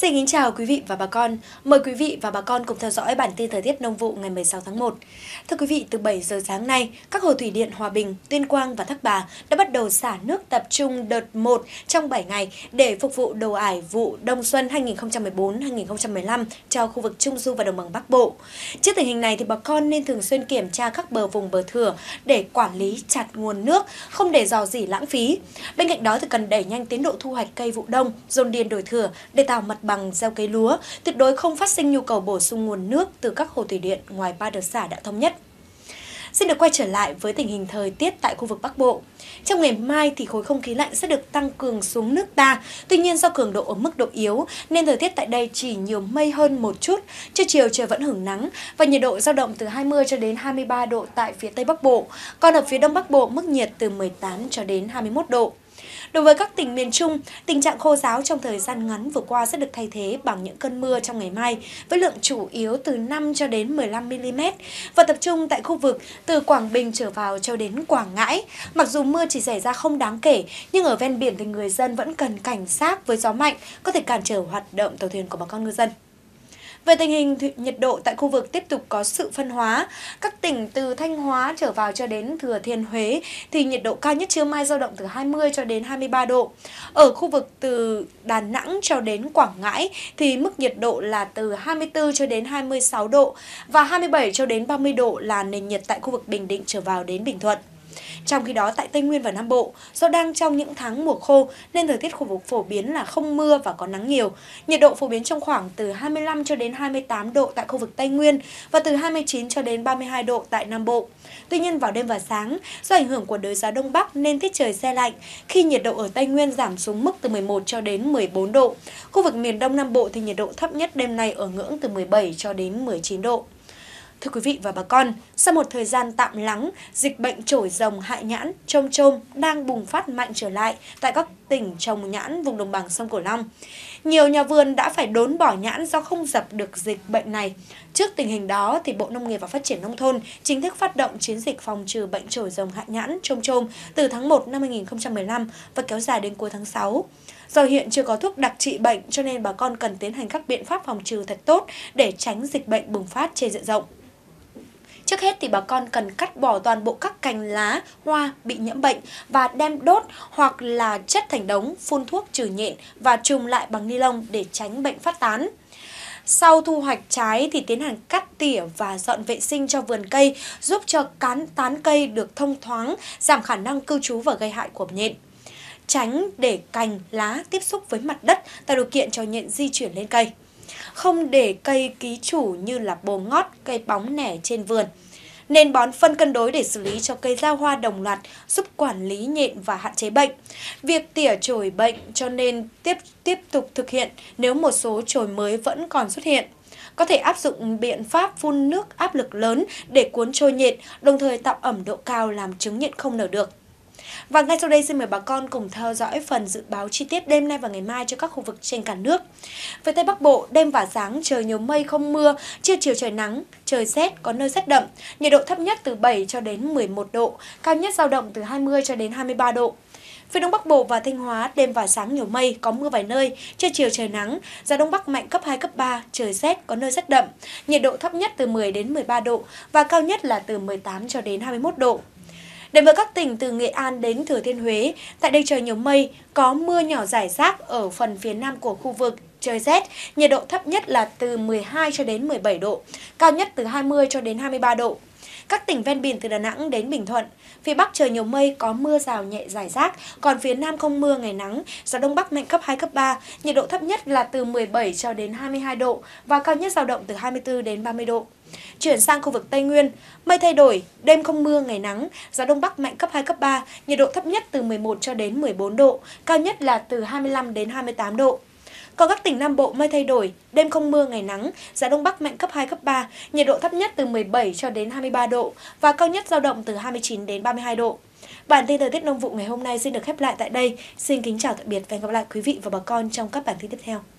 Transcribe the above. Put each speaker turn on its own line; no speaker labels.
Xin kính chào quý vị và bà con. Mời quý vị và bà con cùng theo dõi bản tin thời tiết nông vụ ngày 16 tháng 1. Thưa quý vị, từ 7 giờ sáng nay, các hồ thủy điện Hòa Bình, Tuyên Quang và Thác Bà đã bắt đầu xả nước tập trung đợt 1 trong 7 ngày để phục vụ đầu ải vụ đông xuân 2014-2015 cho khu vực Trung Du và Đồng bằng Bắc Bộ. Trước tình hình này thì bà con nên thường xuyên kiểm tra các bờ vùng bờ thừa để quản lý chặt nguồn nước, không để dò dỉ lãng phí. Bên cạnh đó thì cần đẩy nhanh tiến độ thu hoạch cây vụ đông, dồn điền đổi thừa để tạo mặt bằng gieo cấy lúa, tuyệt đối không phát sinh nhu cầu bổ sung nguồn nước từ các hồ thủy điện ngoài ba đợt xả đã thống nhất. Xin được quay trở lại với tình hình thời tiết tại khu vực Bắc Bộ. Trong ngày mai thì khối không khí lạnh sẽ được tăng cường xuống nước ta. Tuy nhiên do cường độ ở mức độ yếu nên thời tiết tại đây chỉ nhiều mây hơn một chút. Trưa chiều trời vẫn hưởng nắng và nhiệt độ dao động từ 20 cho đến 23 độ tại phía Tây Bắc Bộ. Còn ở phía Đông Bắc Bộ mức nhiệt từ 18 cho đến 21 độ. Đối với các tỉnh miền Trung, tình trạng khô giáo trong thời gian ngắn vừa qua sẽ được thay thế bằng những cơn mưa trong ngày mai với lượng chủ yếu từ 5 cho đến 15 mm và tập trung tại khu vực từ Quảng Bình trở vào cho đến Quảng Ngãi. Mặc dù mưa chỉ xảy ra không đáng kể, nhưng ở ven biển thì người dân vẫn cần cảnh giác với gió mạnh có thể cản trở hoạt động tàu thuyền của bà con ngư dân. Về tình hình nhiệt độ tại khu vực tiếp tục có sự phân hóa. Các tỉnh từ Thanh Hóa trở vào cho đến Thừa Thiên Huế thì nhiệt độ cao nhất trưa mai dao động từ 20 cho đến 23 độ. Ở khu vực từ Đà Nẵng cho đến Quảng Ngãi thì mức nhiệt độ là từ 24 cho đến 26 độ và 27 cho đến 30 độ là nền nhiệt tại khu vực Bình Định trở vào đến Bình Thuận. Trong khi đó, tại Tây Nguyên và Nam Bộ, do đang trong những tháng mùa khô nên thời tiết khu vực phổ biến là không mưa và có nắng nhiều. Nhiệt độ phổ biến trong khoảng từ 25 cho đến 28 độ tại khu vực Tây Nguyên và từ 29 cho đến 32 độ tại Nam Bộ. Tuy nhiên vào đêm và sáng, do ảnh hưởng của đới gió Đông Bắc nên tiết trời xe lạnh khi nhiệt độ ở Tây Nguyên giảm xuống mức từ 11 cho đến 14 độ. Khu vực miền Đông Nam Bộ thì nhiệt độ thấp nhất đêm nay ở ngưỡng từ 17 cho đến 19 độ. Thưa quý vị và bà con, sau một thời gian tạm lắng, dịch bệnh trổi rồng hại nhãn, trôm trôm đang bùng phát mạnh trở lại tại các tỉnh trồng nhãn vùng đồng bằng sông Cửu Long. Nhiều nhà vườn đã phải đốn bỏ nhãn do không dập được dịch bệnh này. Trước tình hình đó, thì Bộ Nông nghiệp và Phát triển Nông thôn chính thức phát động chiến dịch phòng trừ bệnh trổi rồng hại nhãn, trôm trôm từ tháng 1 năm 2015 và kéo dài đến cuối tháng 6. Do hiện chưa có thuốc đặc trị bệnh cho nên bà con cần tiến hành các biện pháp phòng trừ thật tốt để tránh dịch bệnh bùng phát trên diện rộng. Trước hết thì bà con cần cắt bỏ toàn bộ các cành lá, hoa bị nhiễm bệnh và đem đốt hoặc là chất thành đống, phun thuốc trừ nhện và trùng lại bằng ni lông để tránh bệnh phát tán. Sau thu hoạch trái thì tiến hành cắt tỉa và dọn vệ sinh cho vườn cây, giúp cho cán tán cây được thông thoáng, giảm khả năng cư trú và gây hại của nhện. Tránh để cành, lá tiếp xúc với mặt đất tạo điều kiện cho nhện di chuyển lên cây không để cây ký chủ như là bồ ngót, cây bóng nẻ trên vườn. Nên bón phân cân đối để xử lý cho cây ra hoa đồng loạt, giúp quản lý nhện và hạn chế bệnh. Việc tỉa chồi bệnh cho nên tiếp tiếp tục thực hiện nếu một số chồi mới vẫn còn xuất hiện có thể áp dụng biện pháp phun nước áp lực lớn để cuốn trôi nhện, đồng thời tạo ẩm độ cao làm trứng nhện không nở được. Và ngay sau đây xin mời bà con cùng theo dõi phần dự báo chi tiết đêm nay và ngày mai cho các khu vực trên cả nước. Về Tây Bắc Bộ, đêm và sáng trời nhiều mây không mưa, trưa chiều trời nắng, trời rét có nơi rét đậm, nhiệt độ thấp nhất từ 7 cho đến 11 độ, cao nhất dao động từ 20 cho đến 23 độ. Phía Đông Bắc Bộ và Thanh Hóa, đêm và sáng nhiều mây, có mưa vài nơi, trưa chiều trời nắng, gió Đông Bắc mạnh cấp 2, cấp 3, trời rét, có nơi rét đậm, nhiệt độ thấp nhất từ 10 đến 13 độ và cao nhất là từ 18 cho đến 21 độ. Đến với các tỉnh từ Nghệ An đến Thừa Thiên Huế, tại đây trời nhiều mây, có mưa nhỏ rải rác ở phần phía nam của khu vực, trời rét, nhiệt độ thấp nhất là từ 12 cho đến 17 độ, cao nhất từ 20 cho đến 23 độ. Các tỉnh ven biển từ Đà Nẵng đến Bình Thuận, phía Bắc trời nhiều mây, có mưa rào nhẹ rải rác, còn phía Nam không mưa, ngày nắng, gió Đông Bắc mạnh cấp 2, cấp 3, nhiệt độ thấp nhất là từ 17 cho đến 22 độ và cao nhất dao động từ 24 đến 30 độ. Chuyển sang khu vực Tây Nguyên, mây thay đổi, đêm không mưa, ngày nắng, gió đông bắc mạnh cấp 2 cấp 3, nhiệt độ thấp nhất từ 11 cho đến 14 độ, cao nhất là từ 25 đến 28 độ. Còn các tỉnh Nam Bộ mây thay đổi, đêm không mưa ngày nắng, gió đông bắc mạnh cấp 2 cấp 3, nhiệt độ thấp nhất từ 17 cho đến 23 độ và cao nhất dao động từ 29 đến 32 độ. Bản tin thời tiết nông vụ ngày hôm nay xin được khép lại tại đây. Xin kính chào tạm biệt và hẹn gặp lại quý vị và bà con trong các bản tin tiếp theo.